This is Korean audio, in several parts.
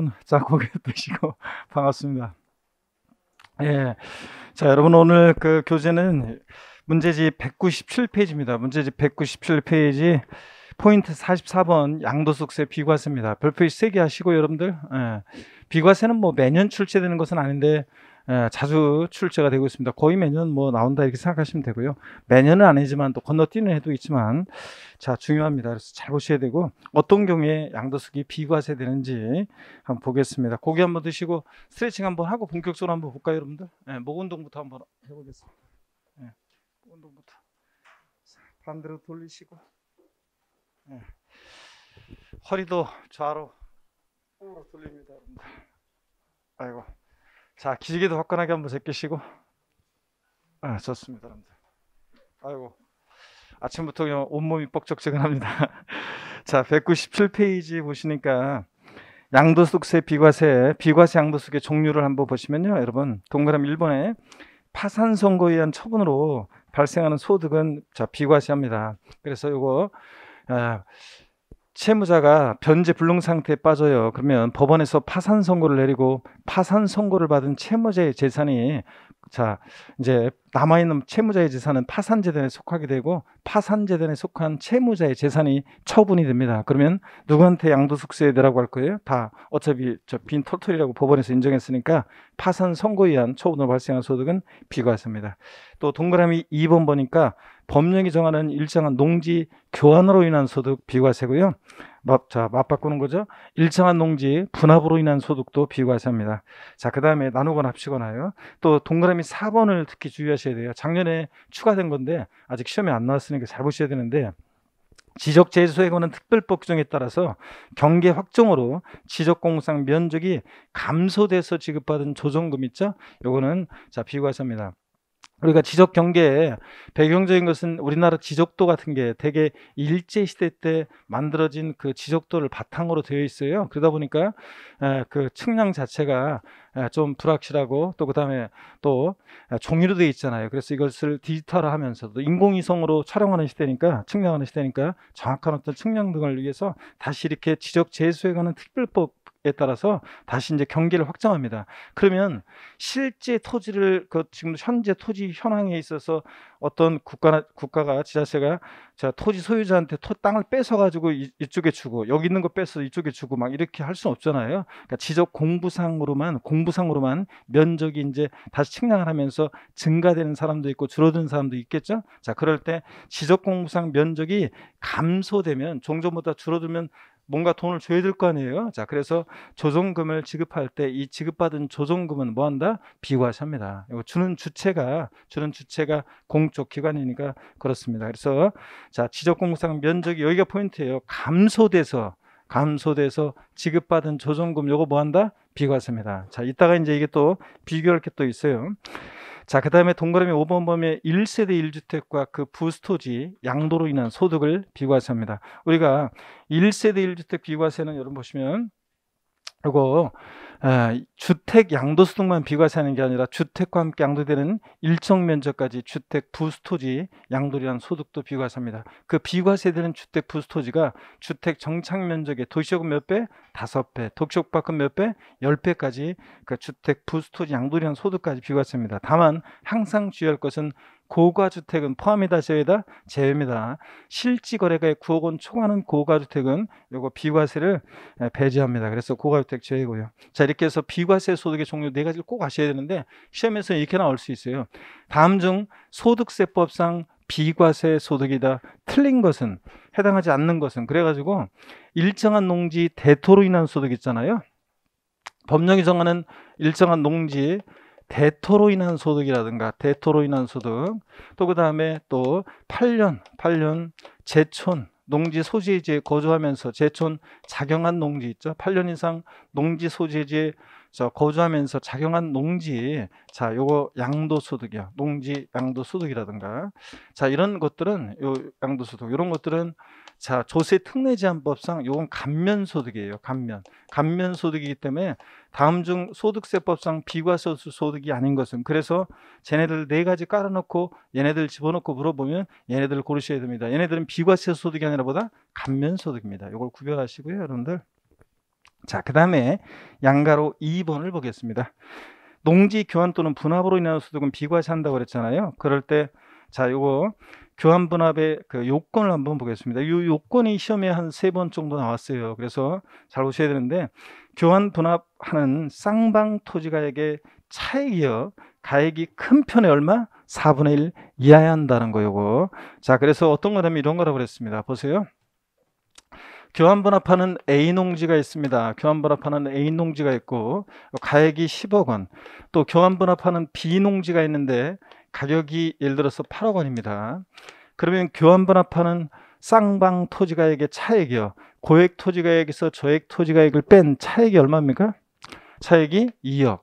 여러분 자 고개 드시고 반갑습니다. 예, 자 여러분 오늘 그 교재는 문제집 197페이지입니다. 문제집 197페이지 포인트 44번 양도소득세 비과세입니다. 별표 3개 하시고 여러분들 예, 비과세는 뭐 매년 출제되는 것은 아닌데 예, 자주 출제가 되고 있습니다. 거의 매년 뭐 나온다 이렇게 생각하시면 되고요. 매년은 아니지만 또 건너뛰는 해도 있지만 자 중요합니다. 그래서 잘 보셔야 되고 어떤 경우에 양도수기 비과세 되는지 한번 보겠습니다. 고기 한번 드시고 스트레칭 한번 하고 본격적으로 한번 볼까요, 여러분들? 네, 예, 목 운동부터 한번 해보겠습니다. 네, 예, 목 운동부터 반대로 돌리시고 네. 허리도 좌로 우로 돌립니다, 여러분들. 아이고. 자, 기지개도 화끈하게 한번 제끼시고. 아, 좋습니다, 여러분들. 아이고. 아침부터 그냥 온몸이 뻑적지근합니다. 자, 197페이지 보시니까 양도쑥세, 비과세, 비과세 양도쑥의 종류를 한번 보시면요. 여러분, 동그라미 1번에 파산 선고에 의한 처분으로 발생하는 소득은 자, 비과세합니다. 그래서 이거 아, 채무자가 변제 불능 상태에 빠져요. 그러면 법원에서 파산 선고를 내리고 파산 선고를 받은 채무자의 재산이 자 이제 남아 있는 채무자의 재산은 파산 재단에 속하게 되고 파산 재단에 속한 채무자의 재산이 처분이 됩니다. 그러면 누구한테 양도속세에 내라고 할 거예요? 다 어차피 저빈 털털이라고 법원에서 인정했으니까 파산 선고에 의한 처분으로 발생한 소득은 비과세입니다. 또 동그라미 2번 보니까 법령이 정하는 일정한 농지 교환으로 인한 소득 비과세고요. 자, 맞바꾸는 거죠. 일정한 농지 분합으로 인한 소득도 비과세합니다. 자, 그 다음에 나누거나 합치거나요. 또 동그라미 4번을 특히 주의하셔야 돼요. 작년에 추가된 건데 아직 시험에 안 나왔으니까 잘 보셔야 되는데 지적재해소에 관 특별법 규정에 따라서 경계 확정으로 지적공상 면적이 감소돼서 지급받은 조정금 있죠? 요거는 자 비과세입니다. 우리가 지적 경계에 배경적인 것은 우리나라 지적도 같은 게 되게 일제 시대 때 만들어진 그 지적도를 바탕으로 되어 있어요. 그러다 보니까 그 측량 자체가 좀 불확실하고 또 그다음에 또 종이로 되어 있잖아요. 그래서 이것을 디지털화하면서도 인공위성으로 촬영하는 시대니까 측량하는 시대니까 정확한 어떤 측량 등을 위해서 다시 이렇게 지적 재수해가는 특별법 에 따라서 다시 이제 경계를 확장합니다. 그러면 실제 토지를 그 지금 현재 토지 현황에 있어서 어떤 국가 국가가 지자체가 자 토지 소유자한테 토, 땅을 뺏어 가지고 이쪽에 주고 여기 있는 거 뺏어 이쪽에 주고 막 이렇게 할 수는 없잖아요. 그러니까 지적 공부상으로만 공부상으로만 면적이 이제 다시 측량을 하면서 증가되는 사람도 있고 줄어드는 사람도 있겠죠. 자 그럴 때 지적 공부상 면적이 감소되면 종전보다 줄어들면 뭔가 돈을 줘야 될 거 아니에요. 자, 그래서 조정금을 지급할 때 이 지급받은 조정금은 뭐 한다? 비과세합니다. 이거 주는 주체가 주는 주체가 공적 기관이니까 그렇습니다. 그래서 자, 지적 공상 면적이 여기가 포인트예요. 감소돼서 감소돼서 지급받은 조정금 요거 뭐 한다? 비과세입니다. 자, 이따가 이제 이게 또 비교할 게 또 있어요. 자, 그 다음에 동그라미 5번 범위에 1세대 1주택과 그 부스토지 양도로 인한 소득을 비과세합니다. 우리가 1세대 1주택 비과세는 여러분 보시면 그리고 주택 양도소득만 비과세하는 게 아니라 주택과 함께 양도되는 일정 면적까지 주택 부스토지 양도리한 소득도 비과세합니다. 그 비과세되는 주택 부스토지가 주택 정착 면적의 도시적금몇 배? 다섯 배, 독촉박금 몇 배? 열 배까지 그 주택 부스토지 양도리한 소득까지 비과세입니다. 다만 항상 주의할 것은 고가주택은 포함이다 제외다 제외입니다. 실지 거래가액 9억 원 초과하는 고가주택은 요거 비과세를 예, 배제합니다. 그래서 고가주택 제외고요. 자 이렇게 해서 비과세 소득의 종류 네 가지를 꼭 아셔야 되는데 시험에서 이렇게 나올 수 있어요. 다음 중 소득세법상 비과세 소득이다 틀린 것은 해당하지 않는 것은 그래가지고 일정한 농지 대토로 인한 소득 있잖아요. 법령이 정하는 일정한 농지 대토로 인한 소득이라든가 대토로 인한 소득 또 그 다음에 또 8년 8년 제촌 농지 소재지에 거주하면서 제촌 작용한 농지 있죠 8년 이상 농지 소재지에 거주하면서 작용한 농지 자 요거 양도소득이야 농지 양도소득이라든가 자 이런 것들은 요 양도소득 이런 것들은 자, 조세 특례 제한법상 요건 감면 소득이에요. 감면. 감면 소득이기 때문에 다음 중 소득세법상 비과세 소득이 아닌 것은 그래서 쟤네들 네 가지 깔아놓고 얘네들 집어넣고 물어보면 얘네들 을 고르셔야 됩니다. 얘네들은 비과세 소득이 아니라 보다 감면 소득입니다. 요걸 구별하시고요, 여러분들. 자, 그다음에 양가로 2번을 보겠습니다. 농지 교환 또는 분합으로 인한 소득은 비과세한다고 그랬잖아요. 그럴 때 자, 요거 교환 분합의 그 요건을 한번 보겠습니다. 이 요건이 시험에 한 세 번 정도 나왔어요. 그래서 잘 보셔야 되는데 교환 분합하는 쌍방 토지가액의 차액이요. 가액이 큰 편에 얼마? 4분의 1 이하야 한다는 거요 자, 그래서 어떤 거냐면 이런 거라고 그랬습니다. 보세요. 교환분합하는 A농지가 있습니다. 교환분합하는 A농지가 있고 가액이 10억 원, 또교환분합하는 B농지가 있는데 가격이 예를 들어서 8억 원입니다. 그러면 교환분합하는 쌍방 토지가액의 차액이요. 고액 토지가액에서 저액 토지가액을 뺀 차액이 얼마입니까? 차액이 2억.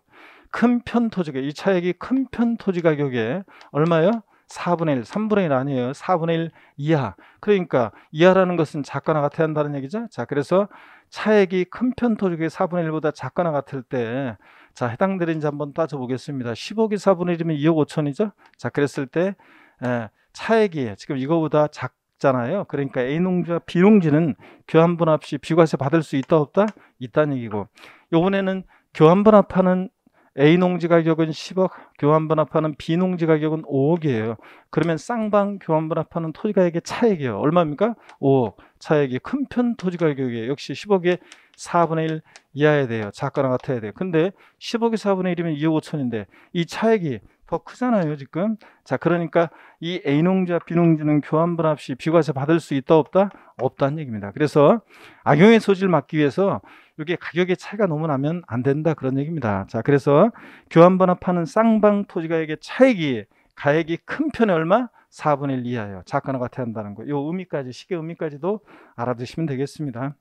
큰 편 토지가 이 차액이 큰 편 토지 가격에 얼마요? 4분의 1, 3분의 1 아니에요. 4분의 1 이하. 그러니까 이하라는 것은 작거나 같아야 한다는 얘기죠. 자, 그래서 차액이 큰 편 토지의 4분의 1보다 작거나 같을 때, 자, 해당되는지 한번 따져보겠습니다. 10억이 4분의 1이면 2억 5천이죠. 자, 그랬을 때, 에, 예, 차액이 지금 이거보다 작, 잖아요. 그러니까 A 농지와 B 농지는 교환 분합 시 비과세 받을 수 있다 없다 있다는 얘기고 요번에는 교환 분합하는 A 농지 가격은 10억, 교환분합하는 B 농지 가격은 5억이에요. 그러면 쌍방 교환분합하는 토지 가격의 차액이요. 에 얼마입니까? 5억. 차액이 큰 편 토지 가격이 에요 역시 10억에 4분의 1 이하에 돼요. 작가랑 같아야 돼요. 근데 10억에 4분의 1이면 2억 5천인데 이 차액이 더 크잖아요, 지금. 자, 그러니까 이 A농자, B농지는 교환불합시 비과세 받을 수 있다, 없다? 없다는 얘기입니다. 그래서 악용의 소지를 막기 위해서 이게 가격의 차이가 너무 나면 안 된다, 그런 얘기입니다. 자, 그래서 교환분합하는 쌍방 토지가에게 차액이, 가액이 큰 편에 얼마? 4분의 1 이하예요. 작가나 같아 한다는 거. 요 의미까지, 시계 의미까지도 알아두시면 되겠습니다.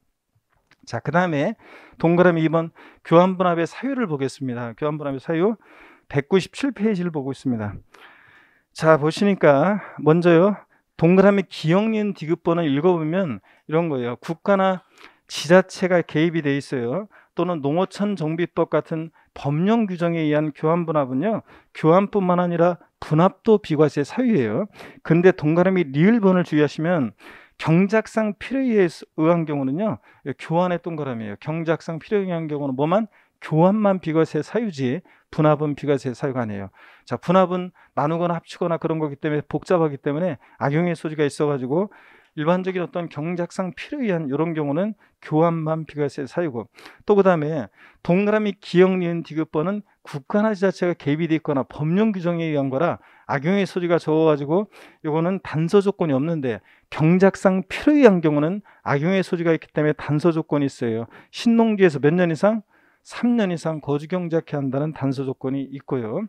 자, 그 다음에 동그라미 2번 교환분합의 사유를 보겠습니다. 교환분합의 사유. 197페이지를 보고 있습니다. 자, 보시니까 먼저요. 동그라미 기억니은 디귿번호 읽어보면 이런 거예요. 국가나 지자체가 개입이 돼 있어요. 또는 농어촌 정비법 같은 법령 규정에 의한 교환 분합은요. 교환뿐만 아니라 분합도 비과세 사유예요. 근데 동그라미 리을번을 주의하시면 경작상 필요에 의한 경우는요. 교환의 동그라미예요. 경작상 필요에 의한 경우는 뭐만 교환만 비과세 사유지 분합은 비과세 사유가 아니에요. 자, 분합은 나누거나 합치거나 그런 거기 때문에 복잡하기 때문에 악용의 소지가 있어가지고 일반적인 어떤 경작상 필요에 의한 이런 경우는 교환만 비과세 사유고 또 그다음에 동그라미 기역 니은 디귿번은 국가나 지자체가 개입이 돼 있거나 법령 규정에 의한 거라 악용의 소지가 적어가지고 이거는 단서 조건이 없는데 경작상 필요에 의한 경우는 악용의 소지가 있기 때문에 단서 조건이 있어요. 신농지에서 몇 년 이상 3년 이상 거주 경작해 한다는 단서 조건이 있고요.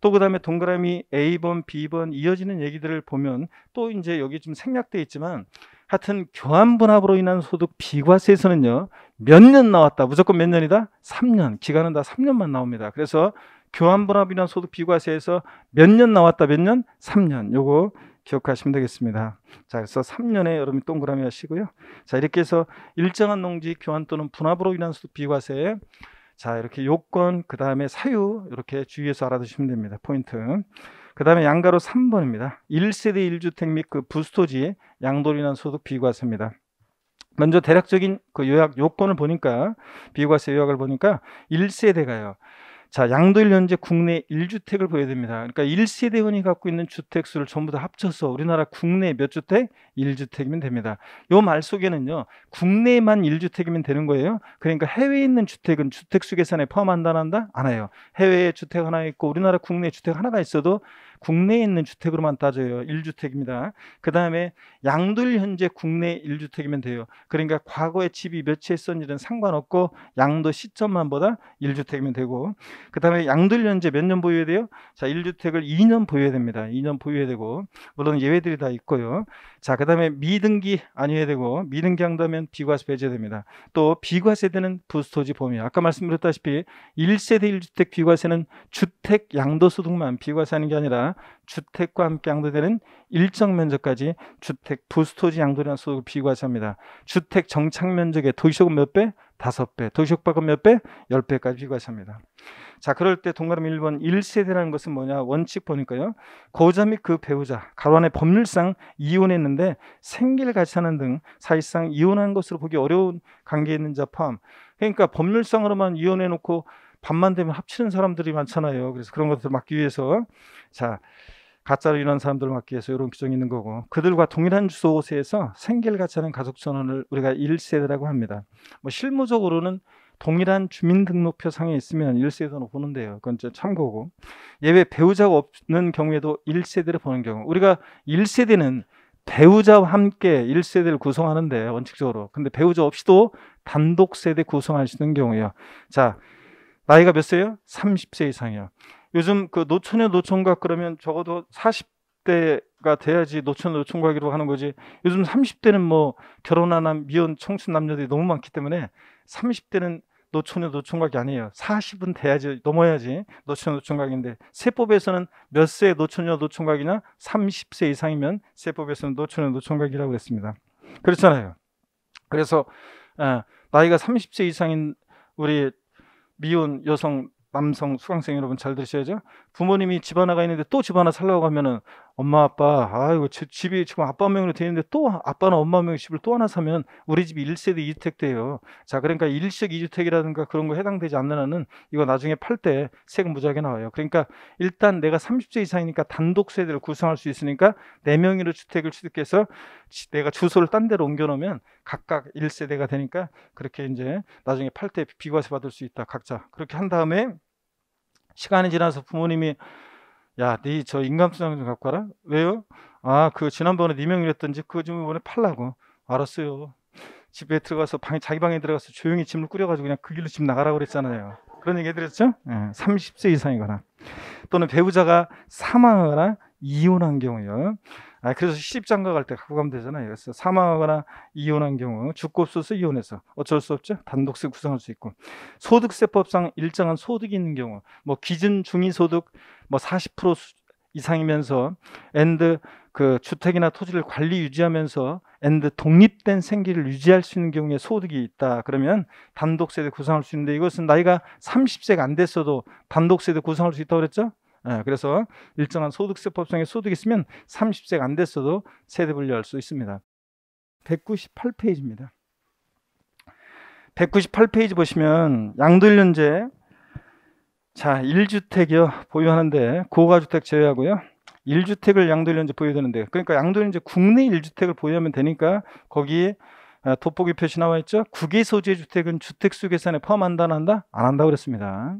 또 그다음에 동그라미 A번, B번 이어지는 얘기들을 보면 또 이제 여기 좀 생략돼 있지만 하여튼 교환 분합으로 인한 소득 비과세에서는요. 몇 년 나왔다. 무조건 몇 년이다? 3년. 기간은 다 3년만 나옵니다. 그래서 교환 분합이란 소득 비과세에서 몇 년 나왔다. 몇 년? 3년. 요거 기억하시면 되겠습니다. 자, 그래서 3년에 여러분 이 동그라미 하시고요. 자, 이렇게 해서 일정한 농지 교환 또는 분합으로 인한 소득 비과세 에 자, 이렇게 요건, 그 다음에 사유, 이렇게 주의해서 알아두시면 됩니다. 포인트. 그 다음에 양가로 3번입니다. 1세대 1주택 및 그 부스토지, 양돌이난 소득 비과세입니다. 먼저 대략적인 그 요약 요건을 보니까 비과세 요약을 보니까 1세대가요. 자, 양도일 현재 국내 1주택을 보여드립니다. 그러니까 1세대원이 갖고 있는 주택수를 전부 다 합쳐서 우리나라 국내 몇 주택? 1주택이면 됩니다. 요 말 속에는요. 국내만 1주택이면 되는 거예요. 그러니까 해외에 있는 주택은 주택수 계산에 포함한다 안 한다? 안 해요. 해외에 주택 하나 있고 우리나라 국내 주택 하나가 있어도 국내에 있는 주택으로만 따져요. 1주택입니다. 그 다음에 양도일 현재 국내 1주택이면 돼요. 그러니까 과거에 집이 몇채 있었는지는 상관없고 양도 시점만보다 1주택이면 되고 그 다음에 양도일 현재 몇 년 보유해야 돼요? 자 1주택을 2년 보유해야 됩니다. 2년 보유해야 되고 물론 예외들이 다 있고요. 자, 그다음에 미등기 아니어야 되고 미등기 한다면 비과세 배제됩니다. 또 비과세되는 부스토지 범위. 아까 말씀드렸다시피 1세대 1주택 비과세는 주택 양도소득만 비과세하는 게 아니라 주택과 함께 양도되는 일정 면적까지 주택 부스토지 양도량 소득을 비과세합니다. 주택 정착 면적의 도시요금 몇 배? 5 배. 도시효과금 몇 배? 1 0배까지 비과세합니다. 자, 그럴 때 동그라미 1번 1세대라는 것은 뭐냐? 원칙 보니까요. 고자 및 그 배우자 가로 안에 법률상 이혼했는데 생계를 같이 하는등 사실상 이혼한 것으로 보기 어려운 관계에 있는 자 포함. 그러니까 법률상으로만 이혼해 놓고 밤만 되면 합치는 사람들이 많잖아요. 그래서 그런 것들을 막기 위해서 자, 가짜로 일하는 사람들을 막기 위해서 이런 규정이 있는 거고 그들과 동일한 주소에서 생계를 같이 하는 가족 전원을 우리가 1세대라고 합니다. 뭐 실무적으로는 동일한 주민등록표 상에 있으면 1세대로 보는데요. 그건 이제 참고고. 예외 배우자가 없는 경우에도 1세대를 보는 경우. 우리가 1세대는 배우자와 함께 1세대를 구성하는데 원칙적으로. 근데 배우자 없이도 단독 세대 구성하시는 경우예요. 자, 나이가 몇 세요? 30세 이상이요. 요즘 그 노처녀 노총각 그러면 적어도 40대가 돼야지 노처녀 노총각이라고 하는 거지. 요즘 30대는 뭐 결혼 안 한 미혼 청춘 남녀들이 너무 많기 때문에 30대는 노총녀 노총각이 아니에요. 40은 돼야지 넘어야지 노처녀 노총각인데 세법에서는 몇 세 노처녀 노총각이냐? 30세 이상이면 세법에서는 노처녀 노총각이라고 했습니다 그렇잖아요. 그래서 어, 나이가 30세 이상인 우리 미혼 여성 남성 수강생 여러분 잘 들으셔야죠. 부모님이 집 하나가 있는데 또 집 하나 살라고 하면은 엄마 아빠 아이고 집이 지금 아빠 명으로 되어 있는데 또 아빠나 엄마 명의 집을 또 하나 사면 우리 집이 1세대 2주택 돼요. 자 그러니까 1식 2주택이라든가 그런 거 해당되지 않는 한은 이거 나중에 팔 때 세금 무자하게 나와요. 그러니까 일단 내가 30세 이상이니까 단독 세대를 구성할 수 있으니까 4명으로 주택을 취득해서 내가 주소를 딴 데로 옮겨 놓으면 각각 1세대가 되니까 그렇게 이제 나중에 팔 때 비과세 받을 수 있다 각자. 그렇게 한 다음에 시간이 지나서 부모님이 야, 네 저 인감수장 좀 갖고 와라. 왜요? 아, 그 지난번에 네 명이랬던지 그거 좀 이번에 팔라고. 알았어요. 집에 들어가서 방에 자기 방에 들어가서 조용히 짐을 꾸려가지고 그냥 그 길로 집 나가라고 그랬잖아요. 그런 얘기 해드렸죠? 네, 예, 30세 이상이거나 또는 배우자가 사망하거나 이혼한 경우요. 아, 그래서 시집장가 갈때 갖고 가면 되잖아요. 그래서 사망하거나 이혼한 경우 주급소서 이혼해서 어쩔 수 없죠. 단독세 구성할 수 있고 소득세법상 일정한 소득이 있는 경우 뭐 기준 중위소득 뭐 40% 이상이면서 엔드 그 주택이나 토지를 관리 유지하면서 엔드 독립된 생계를 유지할 수 있는 경우에 소득이 있다 그러면 단독세도 구성할 수 있는데 이것은 나이가 30세가 안 됐어도 단독세도 구성할 수 있다고 그랬죠? 예, 그래서 일정한 소득세법상의 소득이 있으면 30세가 안 됐어도 세대 분류할 수 있습니다. 198페이지입니다. 198페이지 보시면 양도일련제 자, 1주택이요. 보유하는데 고가주택 제외하고요. 1주택을 양도일련제 보유되는데 그러니까 양도일련제 국내 1주택을 보유하면 되니까 거기에 아, 돋보기 표시 나와 있죠. 국외 소재 주택은 주택 수 계산에 포함한다 안 한다? 안 한다 그랬습니다.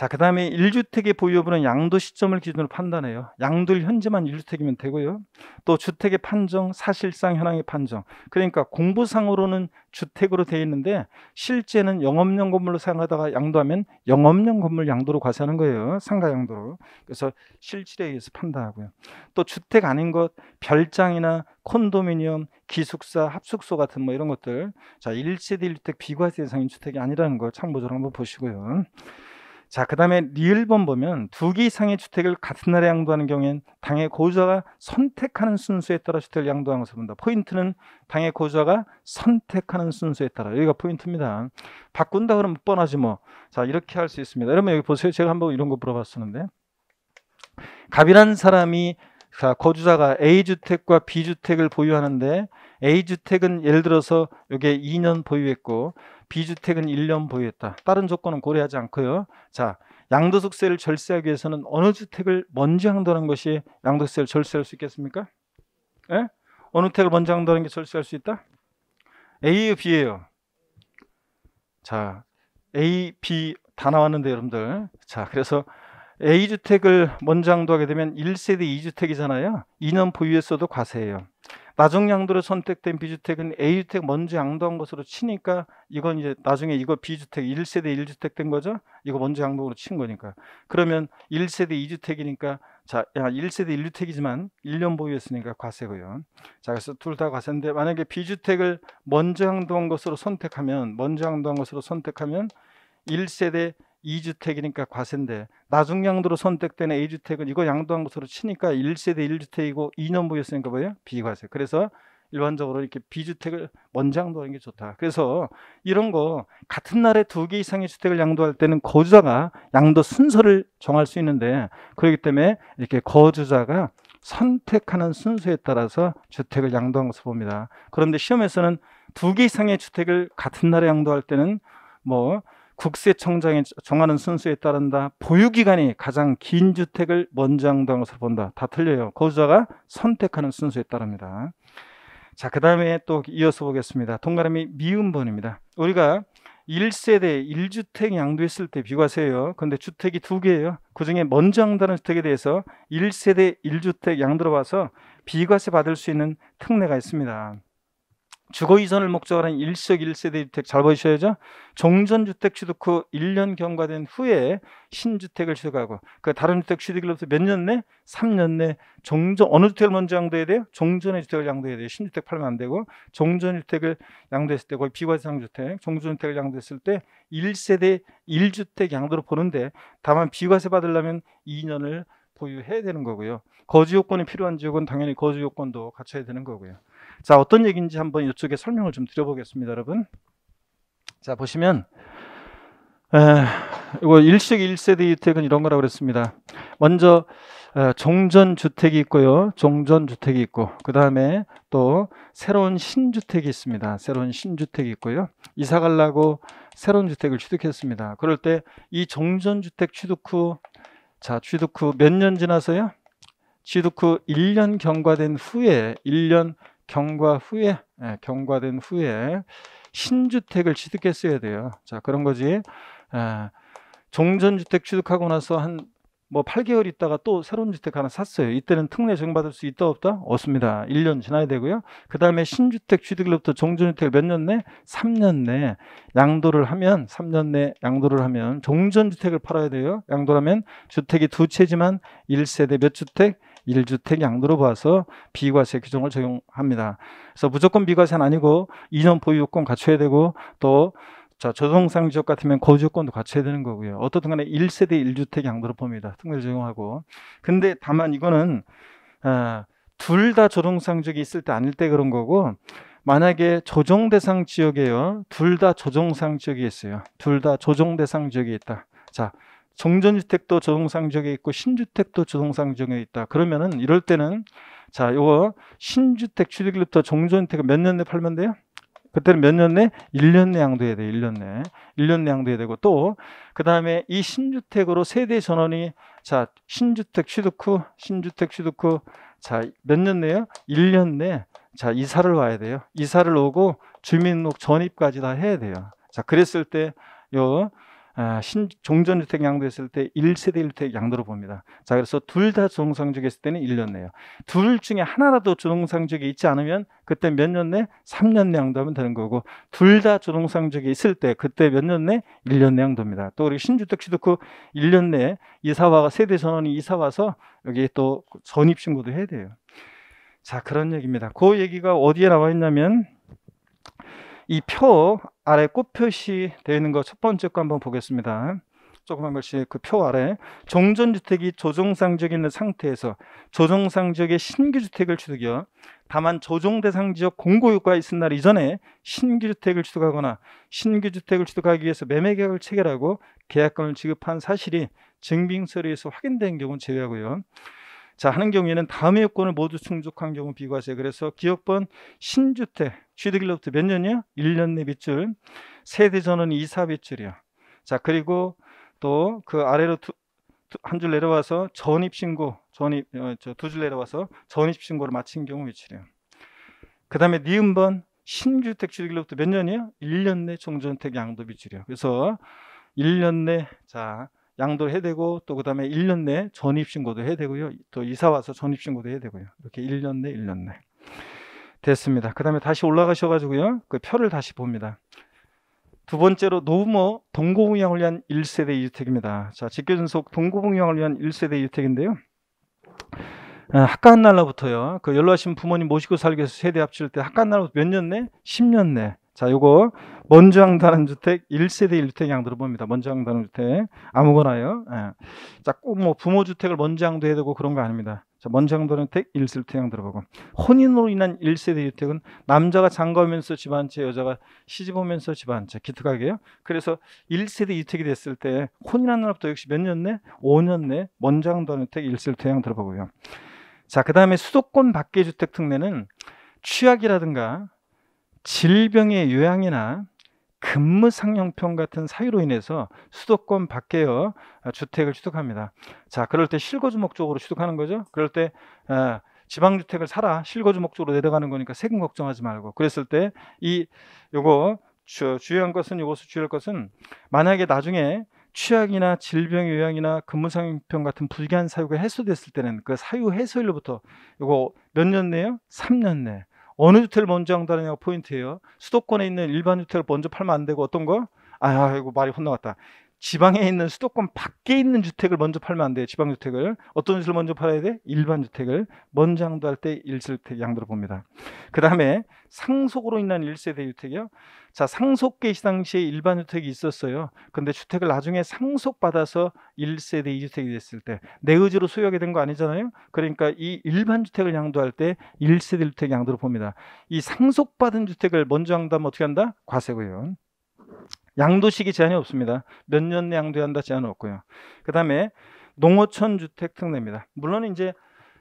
자, 그 다음에 1주택의보유여은 양도 시점을 기준으로 판단해요. 양도일 현재만 1주택이면 되고요. 또 주택의 판정, 사실상 현황의 판정. 그러니까 공부상으로는 주택으로 되어 있는데 실제는 영업용 건물로 사용하다가 양도하면 영업용 건물 양도로 과세하는 거예요. 상가 양도로. 그래서 실질에 의해서 판단하고요. 또 주택 아닌 것, 별장이나 콘도미니엄, 기숙사, 합숙소 같은 뭐 이런 것들. 자, 일세대 일주택 비과세 대상인 주택이 아니라는 걸 참고적으로 한번 보시고요. 자, 그 다음에 리을번 보면 두 개 이상의 주택을 같은 날에 양도하는 경우엔 당의 고유자가 선택하는 순서에 따라 주택을 양도하는 것을 본다. 포인트는 당의 고유자가 선택하는 순서에 따라. 여기가 포인트입니다. 바꾼다 그러면 뻔하지 뭐. 자, 이렇게 할 수 있습니다. 여러분 여기 보세요. 제가 한번 이런 거 물어봤었는데. 갑이라는 사람이 자, 거주자가 A주택과 B주택을 보유하는데 A 주택은 예를 들어서 이게 2년 보유했고 B 주택은 1년 보유했다. 다른 조건은 고려하지 않고요. 자, 양도소득세를 절세하기 위해서는 어느 주택을 먼저 양도하는 것이 양도세를 절세할 수 있겠습니까? 예? 어느 주택을 먼저 양도하는 게 절세할 수 있다? A예요, B예요. 자, A, B 다 나왔는데 여러분들. 자, 그래서 A 주택을 먼저 양도하게 되면 1세대 2주택이잖아요. 2년 보유했어도 과세예요. 나중 양도로 선택된 비주택은 A주택 먼저 양도한 것으로 치니까 이건 이제 나중에 이거 B주택 1세대 1주택 된 거죠? 이거 먼저 양도로 친 거니까. 그러면 1세대 2주택이니까 자, 야, 1세대 1주택이지만 1년 보유했으니까 과세고요. 자, 그래서 둘 다 과세인데 만약에 B주택을 먼저 양도한 것으로 선택하면 먼저 양도한 것으로 선택하면 1세대 2주택이니까 과세인데 나중량도로 선택되는 A주택은 이거 양도한 것으로 치니까 1세대 1주택이고 2년보였으니까 뭐예요? 비과세. 그래서 일반적으로 이렇게 b 주택을 먼저 양도하는 게 좋다. 그래서 이런 거 같은 날에 두 개 이상의 주택을 양도할 때는 거주자가 양도 순서를 정할 수 있는데 그렇기 때문에 이렇게 거주자가 선택하는 순서에 따라서 주택을 양도한 것을 봅니다. 그런데 시험에서는 두 개 이상의 주택을 같은 날에 양도할 때는 뭐 국세청장이 정하는 순서에 따른다. 보유기간이 가장 긴 주택을 먼저 한다한것으 본다. 다 틀려요. 거주자가 선택하는 순서에 따릅니다. 자, 그 다음에 또 이어서 보겠습니다. 동그라미 미음번입니다. 우리가 1세대 1주택 양도했을 때 비과세예요. 근데 주택이 두 개예요. 그중에 먼저 한다는 주택에 대해서 1세대 1주택 양도로 와서 비과세 받을 수 있는 특례가 있습니다. 주거 이전을 목적으로 한 일석 일세대 주택 잘 보셔야죠. 이 종전 주택 취득 후일년 경과된 후에 신주택을 취득하고 그 다른 주택 취득일로부터 몇 년 내? 삼년내 종전 어느 주택을 먼저 양도해야 돼요? 종전의 주택을 양도해야 돼요. 신주택 팔면 안 되고 종전 주택을 양도했을 때 거의 비과세상 주택, 종전 주택을 양도했을 때 일세대일주택 양도로 보는데 다만 비과세 받으려면 이년을 보유해야 되는 거고요. 거주 요건이 필요한 지역은 당연히 거주 요건도 갖춰야 되는 거고요. 자, 어떤 얘기인지 한번 이쪽에 설명을 좀 드려보겠습니다, 여러분. 자, 보시면 에, 이거 일식 1세대 주택은 이런 거라고 그랬습니다. 먼저 에, 종전 주택이 있고요. 종전 주택이 있고 그다음에 또 새로운 신주택이 있습니다. 새로운 신주택이 있고요. 이사 갈라고 새로운 주택을 취득했습니다. 그럴 때 이 종전 주택 취득 후 자, 취득 후 몇 년 지나서요? 취득 후 1년 경과된 후에 1년 경과 후에 예, 경과된 후에 신주택을 취득했어야 돼요. 자 그런 거지. 예, 종전주택 취득하고 나서 한 뭐 8개월 있다가 또 새로운 주택 하나 샀어요. 이때는 특례 적용받을 수 있다 없다? 없습니다. 1년 지나야 되고요. 그 다음에 신주택 취득일로부터 종전주택 몇 년 내? 3년 내 양도를 하면 3년 내 양도를 하면 종전주택을 팔아야 돼요. 양도라면 주택이 두 채지만 1세대 몇 주택? 1주택 양도로 봐서 비과세 규정을 적용합니다. 그래서 무조건 비과세는 아니고 2년 보유권 갖춰야 되고 또 자, 저동상 지역 같으면 거주권도 갖춰야 되는 거고요. 어떻든 간에 1세대 1주택 양도로 봅니다. 특례 적용하고. 근데 다만 이거는 어, 아, 둘다 조정상 지역이 있을 때 아닐 때 그런 거고 만약에 조정 대상 지역에요. 둘 다 조정상 지역이 있어요. 둘 다 조정 대상 지역이 있다. 자, 정전주택도 조성상정에 있고 신주택도 조성상정에 있다. 그러면은 이럴 때는 자, 요거 신주택 취득일부터 정전주택 몇년내에 팔면 돼요? 그때는 몇 년 내? 1년 내 양도해야 돼. 1년 내. 1년 내 양도해야 되고 또 그다음에 이 신주택으로 세대 전원이 자, 신주택 취득 후 신주택 취득 후 자, 몇 년 내요? 1년 내. 자, 이사를 와야 돼요. 이사를 오고 주민등록 전입까지 다 해야 돼요. 자, 그랬을 때요 아, 신, 종전주택 양도했을 때 1세대 1주택 양도로 봅니다. 자, 그래서 둘 다조 정상적에 있을 때는 1년 내요. 둘 중에 하나라도 조동상적이 있지 않으면 그때 몇 년 내? 3년 내 양도하면 되는 거고 둘 다조동상적이 있을 때 그때 몇 년 내? 1년 내 양도입니다. 또 우리 신주택 시도코 1년 그 내에 이사와 세대 전원이 이사 와서 여기 또 전입신고도 해야 돼요. 자, 그런 얘기입니다. 그 얘기가 어디에 나와 있냐면 이표 아래 꽃 표시되어 있는 거 첫 번째 거 한번 보겠습니다. 조그만 글씨 그 표 아래 종전주택이 조정상 지역에 있는 상태에서 조정상 지역의 신규 주택을 취득이여 다만 조정 대상 지역 공고유가가 있은 날 이전에 신규 주택을 취득하거나 신규 주택을 취득하기 위해서 매매 계약을 체결하고 계약금을 지급한 사실이 증빙 서류에서 확인된 경우는 제외하고요. 자 하는 경우에는 다음의 요건을 모두 충족한 경우 비과세 그래서 기업번 신주택 취득일로부터 몇 년이야? 1년 내 빗줄. 세대전은 이사 빗줄이야. 자, 그리고 또 그 아래로 한 줄 내려와서 전입신고, 전입, 어, 저두 줄 내려와서 전입신고를 마친 경우 빗줄이야. 그 다음에 니은번 신주택 취득일로부터 몇 년이야? 1년 내 종전택 양도 빗줄이야. 그래서 1년 내, 자, 양도 를 해야 되고 또 그다음에 1년 내 전입 신고도 해야 되고요. 또 이사 와서 전입 신고도 해야 되고요. 이렇게 1년 내 1년 내. 됐습니다. 그 다음에 다시 올라가셔가지고요. 그 표를 다시 봅니다. 두 번째로 노후모 동고공양을 위한 1세대 주택입니다. 자, 직교준속 동고공양을 위한 1세대 주택인데요. 아, 학가 날로부터요. 그 연로하신 부모님 모시고 살기 위해서 세대 합칠 때 학가 날로부터 몇 년 내? 10년 내. 자, 요거 먼저항 단원주택 1세대 1주택 양들어 봅니다. 먼저항 단원주택 아무거나요. 예. 자, 꼭 뭐 부모주택을 먼저항도 해야 되고 그런 거 아닙니다. 자, 먼저형도주택 1세대양 들어보고 혼인으로 인한 1세대 주택은 남자가 장가오면서 집한 채, 여자가 시집 오면서 집한 채, 기특하게요. 그래서 1세대 주택이 됐을 때 혼인한 날부터 역시 몇 년 내? 5년 내 먼저형도주택 1세대양 들어보고요. 자, 그 다음에 수도권 밖의 주택 특례는 취약이라든가 질병의 요양이나 근무 상용평 같은 사유로 인해서 수도권 밖에 아, 주택을 취득합니다. 자, 그럴 때 실거주 목적으로 취득하는 거죠. 그럴 때 어, 지방주택을 사라 실거주 목적으로 내려가는 거니까 세금 걱정하지 말고 그랬을 때 이 요거 주, 주의한 것은 요것을 주의할 것은 만약에 나중에 취약이나 질병 요양이나 근무상용평 같은 불리한 사유가 해소됐을 때는 그 사유 해소일로부터 요거 몇 년 내요? 3년 내. 어느 주택을 먼저 양도하느냐가 포인트예요. 수도권에 있는 일반 주택을 먼저 팔면 안 되고 어떤 거? 아, 이고 말이 혼나갔다. 지방에 있는 수도권 밖에 있는 주택을 먼저 팔면 안 돼요. 지방주택을. 어떤 주택을 먼저 팔아야 돼? 일반주택을. 먼저 양도할 때 1세대 양도를 봅니다. 그 다음에 상속으로 인한 1세대 주택이요. 자, 상속 개시 당시에 일반주택이 있었어요. 근데 주택을 나중에 상속받아서 1세대 2주택이 됐을 때 내 의지로 소유하게 된 거 아니잖아요. 그러니까 이 일반주택을 양도할 때 1세대 주택 양도를 봅니다. 이 상속받은 주택을 먼저 양도하면 어떻게 한다? 과세고요. 양도시기 제한이 없습니다. 몇 년 내 양도한다 제한 없고요. 그다음에 농어촌 주택 특례입니다. 물론 이제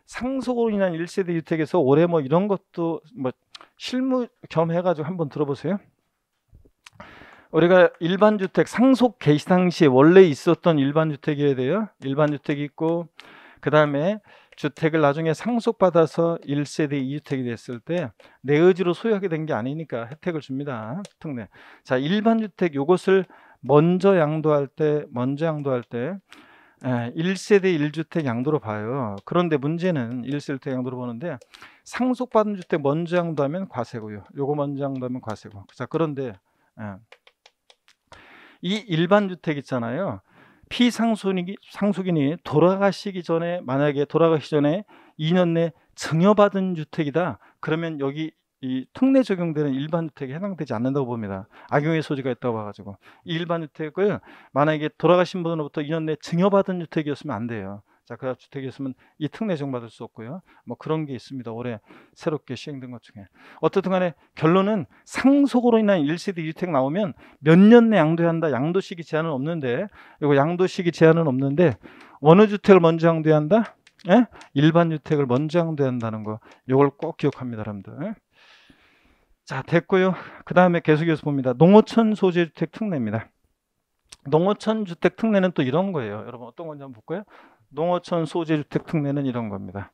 상속으로 인한 1세대 주택에서 올해 뭐 이런 것도 뭐 실무 겸해 가지고 한번 들어보세요. 우리가 일반 주택 상속 개시 당시에 원래 있었던 일반 주택이어야 돼요. 일반 주택이 있고 그다음에 주택을 나중에 상속받아서 1세대 2주택이 됐을 때 내 의지로 소유하게 된 게 아니니까 혜택을 줍니다. 특례. 자, 일반 주택 요것을 먼저 양도할 때 먼저 양도할 때 1세대 예, 1주택 양도로 봐요. 그런데 문제는 1세대 양도로 보는데 상속받은 주택 먼저 양도하면 과세고요. 요거 먼저 양도하면 과세고. 자, 그런데 예. 이 일반 주택 있잖아요. 피상속인이 상속인이 돌아가시기 전에 만약에 돌아가기 전에 2년 내 증여받은 주택이다. 그러면 여기 이 특례 적용되는 일반 주택에 해당되지 않는다고 봅니다. 악용의 소지가 있다고 봐가지고 일반 주택을 만약에 돌아가신 분으로부터 2년 내 증여받은 주택이었으면 안 돼요. 자그주택이 있으면 이특 내정받을 수 없고요. 뭐 그런 게 있습니다. 올해 새롭게 시행된 것 중에. 어쨌든 간에 결론은 상속으로 인한 1세대 2주택 나오면 몇 년 내 양도한다. 양도 시기 제한은 없는데 이거 양도 시기 제한은 없는데 어느 주택을 먼저 양도한다? 예? 일반 주택을 먼저 양도한다는 거. 이걸 꼭 기억합니다, 여러분들. 예? 자, 됐고요. 그다음에 계속해서 봅니다. 농어촌 소재 주택 특례입니다. 농어촌 주택 특례는 또 이런 거예요. 여러분 어떤 건지 한번 볼까요? 농어촌 소재주택 특례는 이런 겁니다.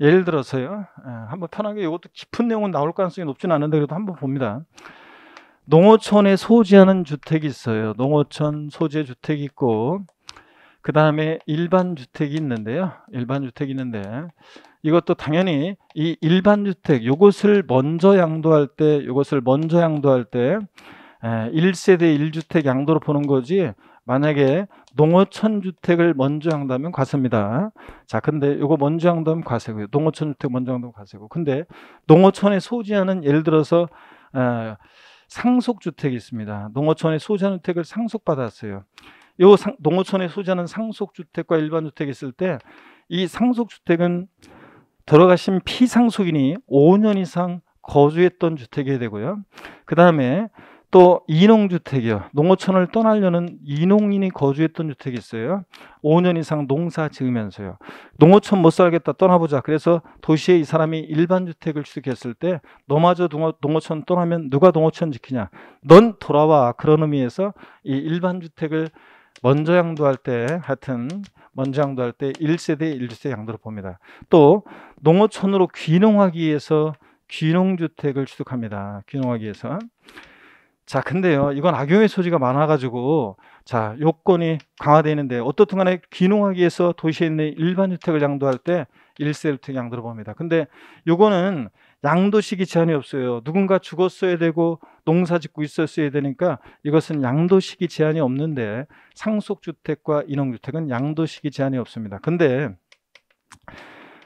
예를 들어서요. 한번 편하게 이것도 깊은 내용은 나올 가능성이 높진 않은데 그래도 한번 봅니다. 농어촌에 소재하는 주택이 있어요. 농어촌 소재 주택이 있고 그 다음에 일반 주택이 있는데요. 일반 주택이 있는데 이것도 당연히 이 일반 주택 이것을 먼저 양도할 때이것을 먼저 양도할 때 1세대 1주택 양도로 보는 거지 만약에 농어촌 주택을 먼저 한다면 과세입니다. 자, 근데 이거 먼저 한다면 과세고요. 농어촌 주택 먼저 한다면 과세고. 근데 농어촌에 소지하는 예를 들어서 어, 상속 주택이 있습니다. 농어촌에 소지하는 주택을 상속받았어요. 요 상, 농어촌에 소지하는 상속 주택과 일반 주택이 있을 때 이 상속 주택은 들어가신 피상속인이 5년 이상 거주했던 주택이 되고요. 그 다음에 또 이농주택이요. 농어촌을 떠나려는 이농인이 거주했던 주택이 있어요. 5년 이상 농사 지으면서요. 농어촌 못 살겠다 떠나보자. 그래서 도시에 이 사람이 일반 주택을 취득했을 때 너마저 농어, 촌 떠나면 누가 농어촌 지키냐. 넌 돌아와. 그런 의미에서 이 일반 주택을 먼저 양도할 때 하여튼 먼저 양도할 때 1세대 1주택 양도로 봅니다. 또 농어촌으로 귀농하기 위해서 귀농주택을 취득합니다. 귀농하기 위해서. 자, 근데요, 이건 악용의 소지가 많아가지고, 자, 요건이 강화되는데, 어떻든 간에 귀농하기 위해서 도시에 있는 일반 주택을 양도할 때, 일세 주택 양도를 봅니다. 근데 요거는 양도 시기 제한이 없어요. 누군가 죽었어야 되고, 농사 짓고 있었어야 되니까, 이것은 양도 시기 제한이 없는데, 상속주택과 인원주택은 양도 시기 제한이 없습니다. 근데,